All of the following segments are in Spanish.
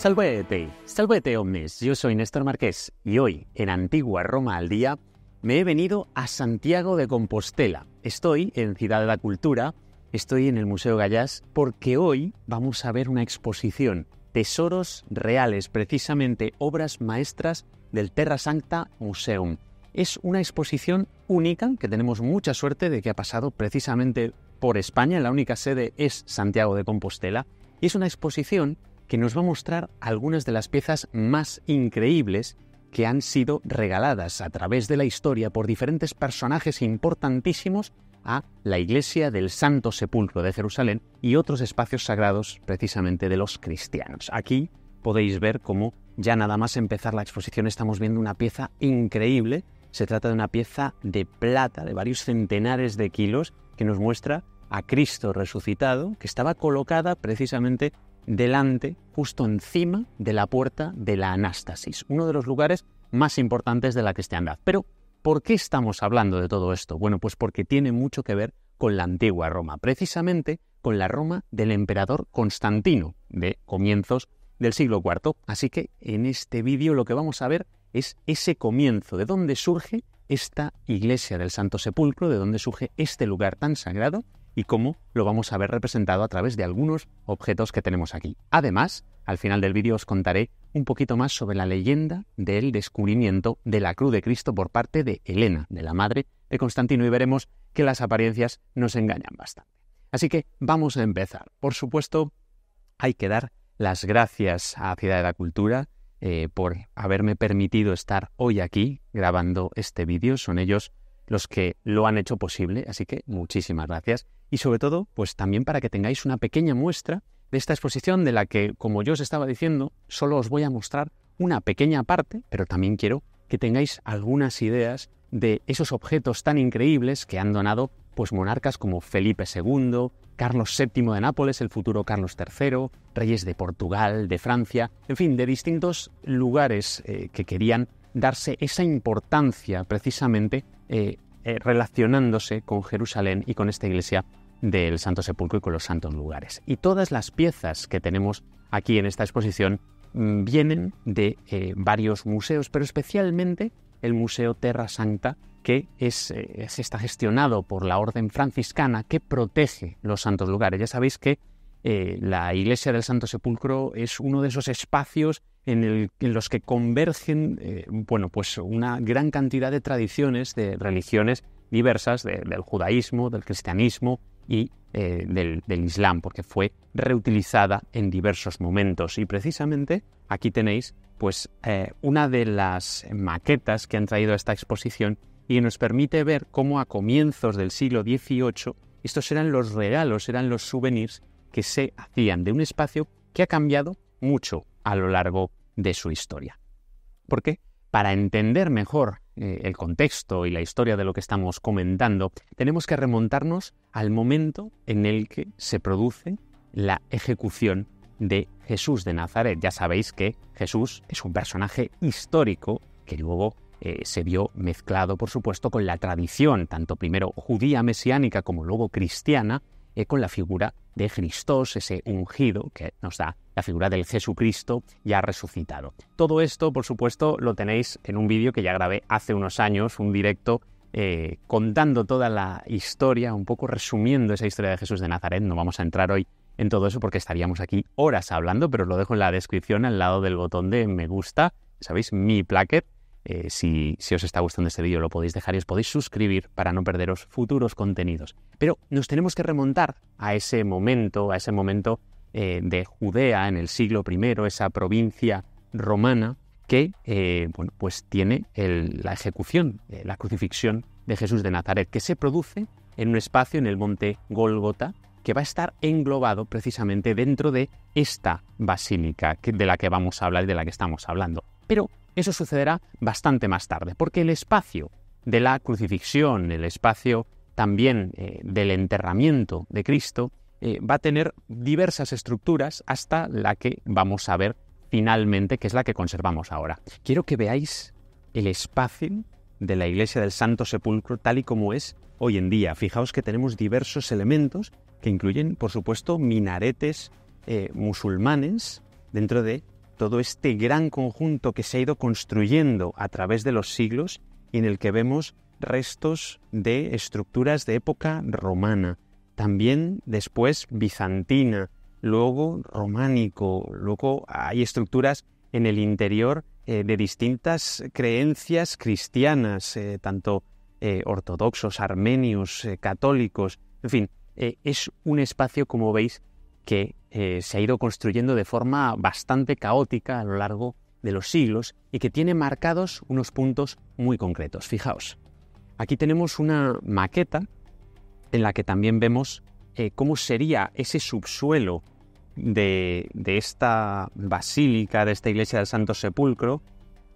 Salvete, salvete omnes, yo soy Néstor Marqués y hoy, en Antigua Roma al Día, me he venido a Santiago de Compostela. Estoy en Ciudad de la Cultura, estoy en el Museo Gallás, porque hoy vamos a ver una exposición, Tesoros Reales, precisamente obras maestras del Terra Sancta Museum. Es una exposición única que tenemos mucha suerte de que ha pasado precisamente por España, la única sede es Santiago de Compostela, y es una exposición que nos va a mostrar algunas de las piezas más increíbles que han sido regaladas a través de la historia por diferentes personajes importantísimos a la iglesia del Santo Sepulcro de Jerusalén y otros espacios sagrados precisamente de los cristianos. Aquí podéis ver cómo ya nada más empezar la exposición estamos viendo una pieza increíble. Se trata de una pieza de plata de varios centenares de kilos que nos muestra a Cristo resucitado, que estaba colocada precisamente delante, justo encima de la puerta de la Anástasis, uno de los lugares más importantes de la cristiandad. Pero, ¿por qué estamos hablando de todo esto? Bueno, pues porque tiene mucho que ver con la antigua Roma, precisamente con la Roma del emperador Constantino, de comienzos del siglo IV. Así que en este vídeo lo que vamos a ver es ese comienzo, de dónde surge esta iglesia del Santo Sepulcro, de dónde surge este lugar tan sagrado y cómo lo vamos a ver representado a través de algunos objetos que tenemos aquí. Además, al final del vídeo os contaré un poquito más sobre la leyenda del descubrimiento de la cruz de Cristo por parte de Elena, de la madre de Constantino, y veremos que las apariencias nos engañan bastante. Así que vamos a empezar. Por supuesto, hay que dar las gracias a Ciudad de la Cultura eh, por haberme permitido estar hoy aquí grabando este vídeo. Son ellos los que lo han hecho posible. Así que muchísimas gracias. Y sobre todo, pues también para que tengáis una pequeña muestra de esta exposición de la que, como yo os estaba diciendo, solo os voy a mostrar una pequeña parte, pero también quiero que tengáis algunas ideas de esos objetos tan increíbles que han donado pues monarcas como Felipe II, Carlos VII de Nápoles, el futuro Carlos III, reyes de Portugal, de Francia, en fin, de distintos lugares eh, que querían darse esa importancia precisamente eh, eh, relacionándose con Jerusalén y con esta iglesia del Santo Sepulcro y con los santos lugares. Y todas las piezas que tenemos aquí en esta exposición mm, vienen de eh, varios museos, pero especialmente el Museo Terra Santa, que es, está gestionado por la Orden Franciscana que protege los santos lugares. Ya sabéis que la Iglesia del Santo Sepulcro es uno de esos espacios en, los que convergen eh, bueno, pues una gran cantidad de tradiciones, de religiones diversas, del judaísmo, del cristianismo y eh, del, Islam, porque fue reutilizada en diversos momentos. Y precisamente aquí tenéis pues, eh, una de las maquetas que han traído a esta exposición y nos permite ver cómo a comienzos del siglo XVIII estos eran los regalos, eran los souvenirs que se hacían de un espacio que ha cambiado mucho a lo largo de su historia. ¿Por qué? Para entender mejor eh, el contexto y la historia de lo que estamos comentando, tenemos que remontarnos al momento en el que se produce la ejecución de Jesús de Nazaret. Ya sabéis que Jesús es un personaje histórico que luego eh, se vio mezclado, por supuesto, con la tradición, tanto primero judía mesiánica como luego cristiana, eh, con la figura de Cristos, ese ungido que nos da la figura del Jesucristo ya resucitado. Todo esto, por supuesto, lo tenéis en un vídeo que ya grabé hace unos años, un directo eh, contando toda la historia, un poco resumiendo esa historia de Jesús de Nazaret. No vamos a entrar hoy en todo eso porque estaríamos aquí horas hablando, pero os lo dejo en la descripción al lado del botón de me gusta, ¿sabéis? Mi plaquet eh, si, os está gustando este vídeo lo podéis dejar y os podéis suscribir para no perderos futuros contenidos. Pero nos tenemos que remontar a ese momento, a ese momento eh, de Judea en el siglo I, esa provincia romana que eh, bueno, pues tiene la ejecución, la crucifixión de Jesús de Nazaret, que se produce en un espacio en el monte Golgota, que va a estar englobado precisamente dentro de esta basílica de la que vamos a hablar y de la que estamos hablando. Pero eso sucederá bastante más tarde, porque el espacio de la crucifixión, el espacio también eh, del enterramiento de Cristo, eh, va a tener diversas estructuras hasta la que vamos a ver finalmente, que es la que conservamos ahora. Quiero que veáis el espacio de la iglesia del Santo Sepulcro tal y como es hoy en día. Fijaos que tenemos diversos elementos que incluyen, por supuesto, minaretes eh, musulmanes dentro de todo este gran conjunto que se ha ido construyendo a través de los siglos y en el que vemos restos de estructuras de época romana, también después bizantina, luego románico, luego hay estructuras en el interior eh, de distintas creencias cristianas, eh, tanto eh, ortodoxos, armenios, católicos, en fin, es un espacio, como veis, que eh, se ha ido construyendo de forma bastante caótica a lo largo de los siglos y que tiene marcados unos puntos muy concretos. Fijaos, aquí tenemos una maqueta en la que también vemos eh, cómo sería ese subsuelo de, de, esta basílica, de esta iglesia del Santo Sepulcro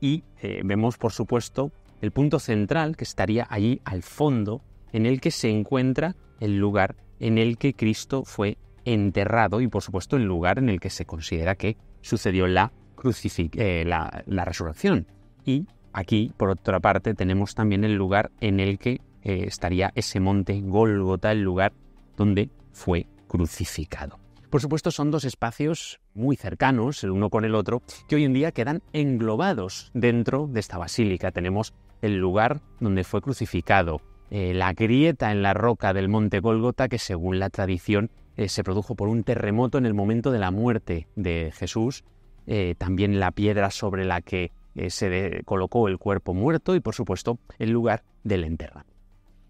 y eh, vemos, por supuesto, el punto central que estaría allí al fondo en el que se encuentra el lugar en el que Cristo fue enterrado y por supuesto el lugar en el que se considera que sucedió eh, la, la, resurrección. Y aquí, por otra parte, tenemos también el lugar en el que eh, estaría ese monte Gólgota, el lugar donde fue crucificado. Por supuesto, son dos espacios muy cercanos el uno con el otro, que hoy en día quedan englobados dentro de esta basílica. Tenemos el lugar donde fue crucificado, eh, la grieta en la roca del monte Gólgota, que según la tradición eh, se produjo por un terremoto en el momento de la muerte de Jesús, eh, también la piedra sobre la que eh, se colocó el cuerpo muerto y por supuesto el lugar la enterra.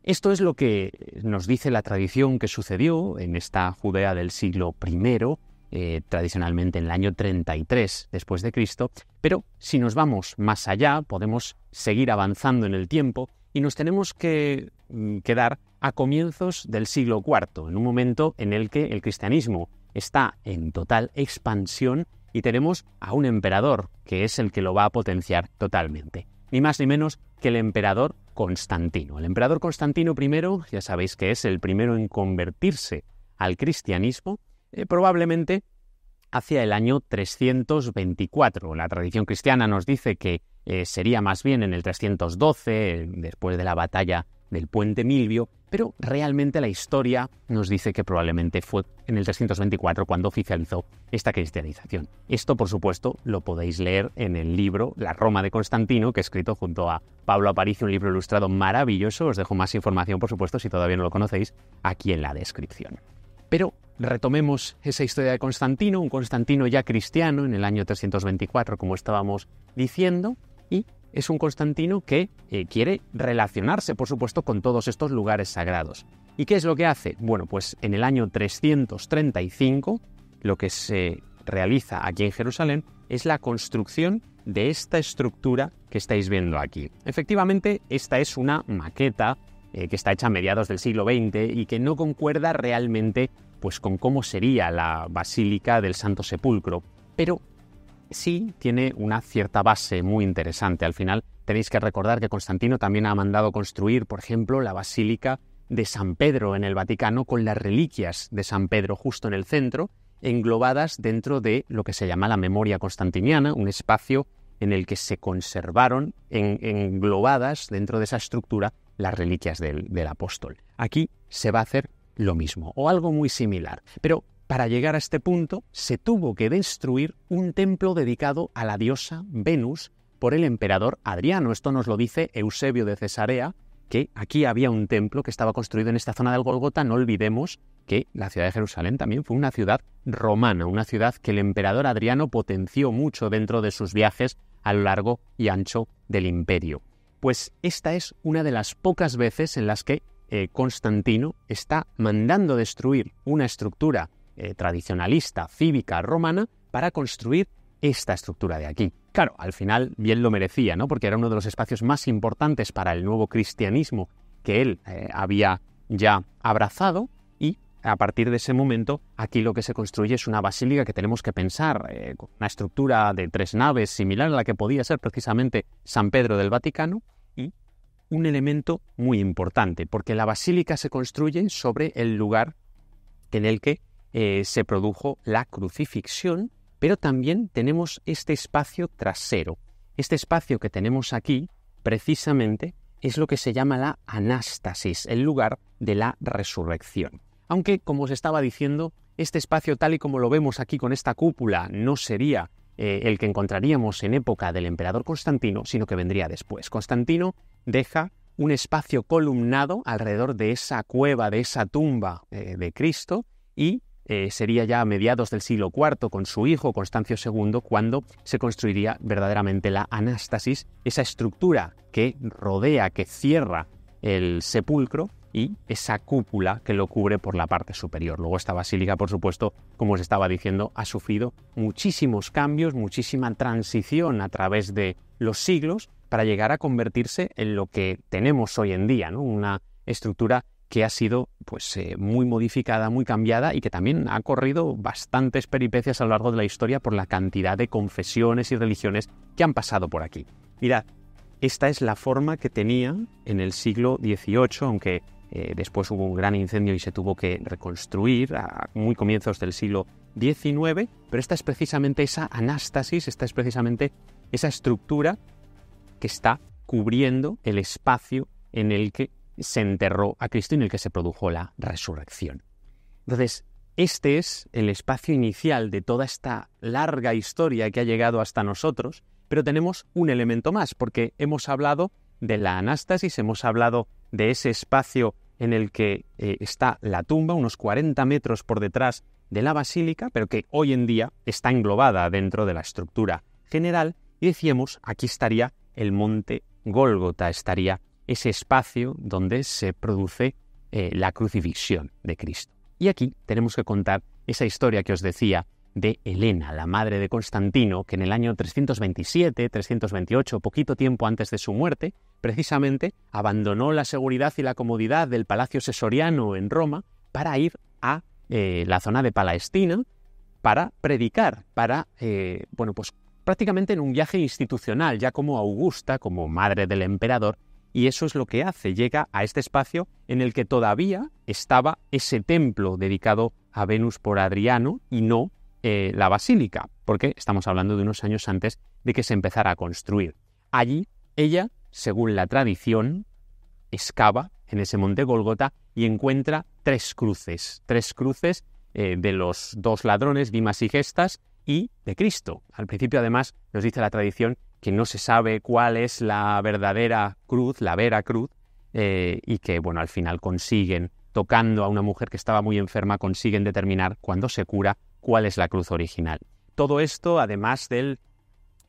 Esto es lo que nos dice la tradición que sucedió en esta Judea del siglo I, tradicionalmente en el año 33 después de Cristo, pero si nos vamos más allá podemos seguir avanzando en el tiempo y nos tenemos que mm, quedar a comienzos del siglo IV, en un momento en el que el cristianismo está en total expansión y tenemos a un emperador que es el que lo va a potenciar totalmente. Ni más ni menos que el emperador Constantino. El emperador Constantino I, ya sabéis que es el primero en convertirse al cristianismo, eh, probablemente hacia el año 324. La tradición cristiana nos dice que eh, sería más bien en el 312, después de la batalla del puente Milvio, pero realmente la historia nos dice que probablemente fue en el 324 cuando oficializó esta cristianización. Esto, por supuesto, lo podéis leer en el libro La Roma de Constantino, que he escrito junto a Pablo Aparicio, un libro ilustrado maravilloso. Os dejo más información, por supuesto, si todavía no lo conocéis, aquí en la descripción. Pero retomemos esa historia de Constantino, un Constantino ya cristiano en el año 324, como estábamos diciendo, y es un Constantino que eh, quiere relacionarse, por supuesto, con todos estos lugares sagrados. ¿Y qué es lo que hace? Bueno, pues en el año 335 lo que se realiza aquí en Jerusalén es la construcción de esta estructura que estáis viendo aquí. Efectivamente, esta es una maqueta eh, que está hecha a mediados del siglo XX y que no concuerda realmente pues, con cómo sería la Basílica del Santo Sepulcro, pero sí tiene una cierta base muy interesante. Al final tenéis que recordar que Constantino también ha mandado construir, por ejemplo, la Basílica de San Pedro en el Vaticano con las reliquias de San Pedro justo en el centro, englobadas dentro de lo que se llama la memoria constantiniana, un espacio en el que se conservaron englobadas dentro de esa estructura las reliquias del, del apóstol. Aquí se va a hacer lo mismo o algo muy similar. Pero para llegar a este punto se tuvo que destruir un templo dedicado a la diosa Venus por el emperador Adriano. Esto nos lo dice Eusebio de Cesarea, que aquí había un templo que estaba construido en esta zona del Golgota. No olvidemos que la ciudad de Jerusalén también fue una ciudad romana, una ciudad que el emperador Adriano potenció mucho dentro de sus viajes a lo largo y ancho del imperio. Pues esta es una de las pocas veces en las que eh, Constantino está mandando destruir una estructura eh, tradicionalista, cívica, romana, para construir esta estructura de aquí. Claro, al final bien lo merecía, ¿no? Porque era uno de los espacios más importantes para el nuevo cristianismo que él eh, había ya abrazado y a partir de ese momento aquí lo que se construye es una basílica que tenemos que pensar, eh, una estructura de tres naves similar a la que podía ser precisamente San Pedro del Vaticano y un elemento muy importante, porque la basílica se construye sobre el lugar en el que eh, se produjo la crucifixión, pero también tenemos este espacio trasero. Este espacio que tenemos aquí, precisamente, es lo que se llama la anástasis, el lugar de la resurrección. Aunque, como os estaba diciendo, este espacio tal y como lo vemos aquí con esta cúpula no sería eh, el que encontraríamos en época del emperador Constantino, sino que vendría después. Constantino deja un espacio columnado alrededor de esa cueva, de esa tumba eh, de Cristo, y eh, sería ya a mediados del siglo IV con su hijo Constancio II cuando se construiría verdaderamente la anástasis, esa estructura que rodea, que cierra el sepulcro y esa cúpula que lo cubre por la parte superior. Luego esta basílica, por supuesto, como os estaba diciendo, ha sufrido muchísimos cambios, muchísima transición a través de los siglos para llegar a convertirse en lo que tenemos hoy en día, ¿no? una estructura que ha sido pues, eh, muy modificada, muy cambiada y que también ha corrido bastantes peripecias a lo largo de la historia por la cantidad de confesiones y religiones que han pasado por aquí. Mirad, esta es la forma que tenía en el siglo XVIII, aunque eh, después hubo un gran incendio y se tuvo que reconstruir a muy comienzos del siglo XIX, pero esta es precisamente esa anástasis, esta es precisamente esa estructura que está cubriendo el espacio en el que se enterró a Cristo y en el que se produjo la resurrección. Entonces, este es el espacio inicial de toda esta larga historia que ha llegado hasta nosotros, pero tenemos un elemento más, porque hemos hablado de la anástasis, hemos hablado de ese espacio en el que eh, está la tumba, unos 40 metros por detrás de la basílica, pero que hoy en día está englobada dentro de la estructura general, y decíamos, aquí estaría el monte Gólgota, estaría ese espacio donde se produce eh, la crucifixión de Cristo. Y aquí tenemos que contar esa historia que os decía de Helena, la madre de Constantino, que en el año 327, 328, poquito tiempo antes de su muerte, precisamente abandonó la seguridad y la comodidad del Palacio Sesoriano en Roma para ir a eh, la zona de Palestina para predicar, para, eh, bueno, pues prácticamente en un viaje institucional, ya como Augusta, como madre del emperador, y eso es lo que hace, llega a este espacio en el que todavía estaba ese templo dedicado a Venus por Adriano y no eh, la basílica, porque estamos hablando de unos años antes de que se empezara a construir. Allí ella, según la tradición, excava en ese monte Golgota y encuentra tres cruces, tres cruces eh, de los dos ladrones, Dimas y Gestas, y de Cristo. Al principio, además, nos dice la tradición que no se sabe cuál es la verdadera cruz, la vera cruz, eh, y que, bueno, al final consiguen, tocando a una mujer que estaba muy enferma, consiguen determinar cuando se cura cuál es la cruz original. Todo esto, además del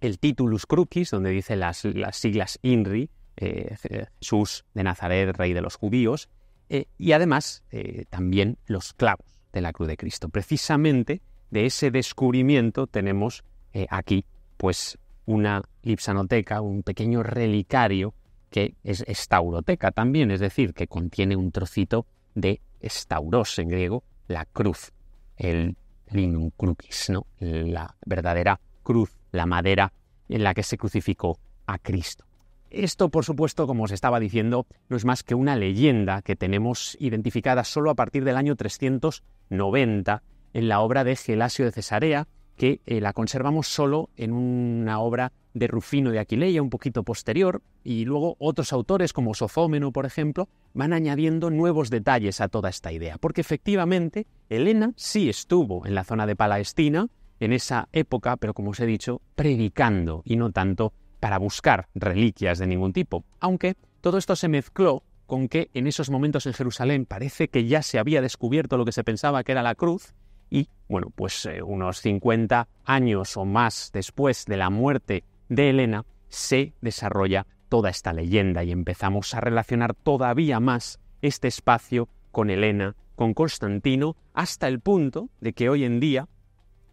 el titulus crucis, donde dice las, las siglas INRI, eh, eh Jesús de Nazaret, rey de los judíos, eh, y además también los clavos de la cruz de Cristo. Precisamente de ese descubrimiento tenemos aquí pues una lipsanoteca, un pequeño relicario que es estauroteca también, es decir, que contiene un trocito de estauros en griego, la cruz, el linum crucis, ¿no? la verdadera cruz, la madera en la que se crucificó a Cristo. Esto, por supuesto, como os estaba diciendo, no es más que una leyenda que tenemos identificada solo a partir del año 390 en la obra de Gelasio de Cesarea, que eh, la conservamos solo en una obra de Rufino de Aquileia, un poquito posterior, y luego otros autores como Sofómeno, por ejemplo, van añadiendo nuevos detalles a toda esta idea, porque efectivamente Elena sí estuvo en la zona de Palestina en esa época, pero como os he dicho, predicando y no tanto para buscar reliquias de ningún tipo, aunque todo esto se mezcló con que en esos momentos en Jerusalén parece que ya se había descubierto lo que se pensaba que era la cruz, y, bueno, pues eh, unos 50 años o más después de la muerte de Elena se desarrolla toda esta leyenda y empezamos a relacionar todavía más este espacio con Elena, con Constantino, hasta el punto de que hoy en día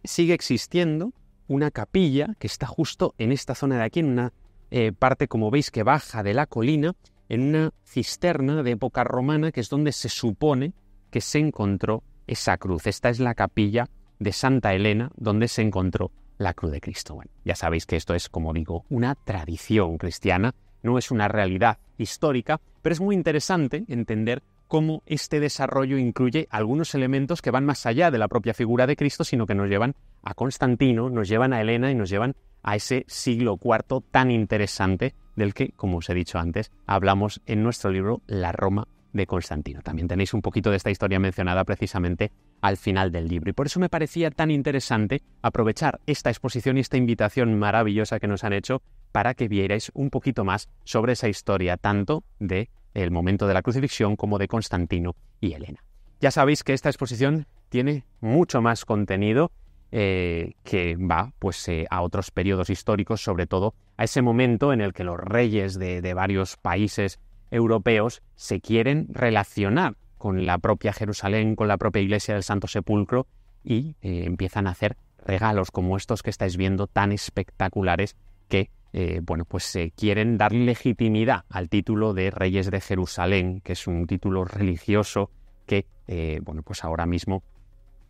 sigue existiendo una capilla que está justo en esta zona de aquí, en una eh, parte, como veis, que baja de la colina, en una cisterna de época romana, que es donde se supone que se encontró esa cruz. Esta es la capilla de Santa Elena donde se encontró la cruz de Cristo. Bueno, ya sabéis que esto es, como digo, una tradición cristiana, no es una realidad histórica, pero es muy interesante entender cómo este desarrollo incluye algunos elementos que van más allá de la propia figura de Cristo, sino que nos llevan a Constantino, nos llevan a Elena y nos llevan a ese siglo IV tan interesante del que, como os he dicho antes, hablamos en nuestro libro La Roma de Constantino. También tenéis un poquito de esta historia mencionada precisamente al final del libro. Y por eso me parecía tan interesante aprovechar esta exposición y esta invitación maravillosa que nos han hecho para que vierais un poquito más sobre esa historia, tanto de el momento de la crucifixión como de Constantino y Elena Ya sabéis que esta exposición tiene mucho más contenido eh, que va pues, eh, a otros periodos históricos, sobre todo a ese momento en el que los reyes de, de varios países europeos se quieren relacionar con la propia Jerusalén, con la propia iglesia del Santo Sepulcro y eh, empiezan a hacer regalos como estos que estáis viendo tan espectaculares que eh, bueno, pues se quieren dar legitimidad al título de Reyes de Jerusalén, que es un título religioso que eh, bueno, pues ahora mismo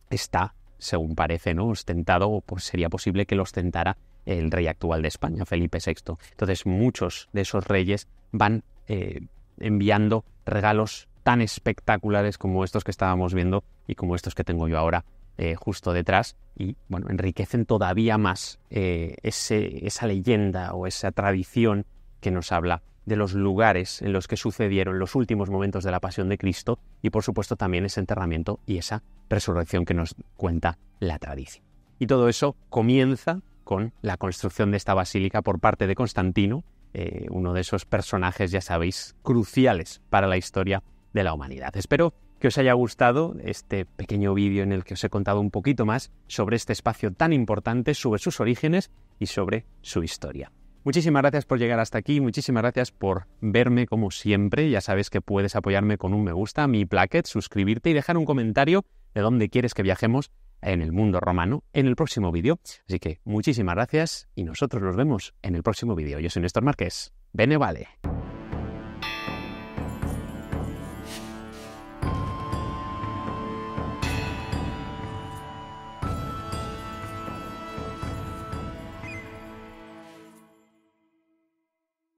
está, según parece, ¿no? ostentado o pues, sería posible que lo ostentara el rey actual de España, Felipe VI. Entonces, muchos de esos reyes van eh, enviando regalos tan espectaculares como estos que estábamos viendo y como estos que tengo yo ahora eh, justo detrás y bueno, enriquecen todavía más eh, esa leyenda o esa tradición que nos habla de los lugares en los que sucedieron los últimos momentos de la pasión de Cristo y por supuesto también ese enterramiento y esa resurrección que nos cuenta la tradición. Y todo eso comienza con la construcción de esta basílica por parte de Constantino eh, uno de esos personajes, ya sabéis, cruciales para la historia de la humanidad. Espero que os haya gustado este pequeño vídeo en el que os he contado un poquito más sobre este espacio tan importante, sobre sus orígenes y sobre su historia. Muchísimas gracias por llegar hasta aquí, muchísimas gracias por verme como siempre, ya sabes que puedes apoyarme con un me gusta, mi plaquet, suscribirte y dejar un comentario de dónde quieres que viajemos en el mundo romano en el próximo vídeo. Así que muchísimas gracias y nosotros nos vemos en el próximo vídeo. Yo soy Néstor Márquez. Bene